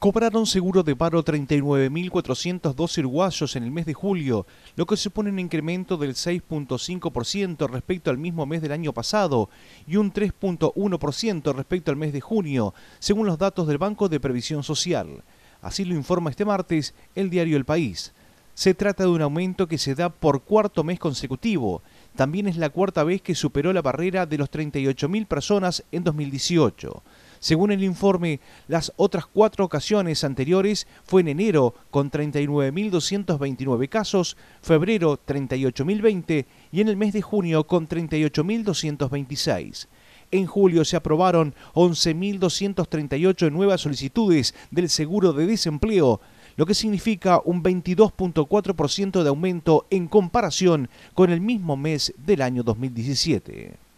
Cobraron seguro de paro 39.412 uruguayos en el mes de julio, lo que supone un incremento del 6.5% respecto al mismo mes del año pasado y un 3.1% respecto al mes de junio, según los datos del Banco de Previsión Social. Así lo informa este martes el diario El País. Se trata de un aumento que se da por cuarto mes consecutivo. También es la cuarta vez que superó la barrera de los 38.000 personas en 2018. Según el informe, las otras cuatro ocasiones anteriores fue en enero con 39.229 casos, febrero 38.020 y en el mes de junio con 38.226. En julio se aprobaron 11.238 nuevas solicitudes del seguro de desempleo, lo que significa un 22.4% de aumento en comparación con el mismo mes del año 2017.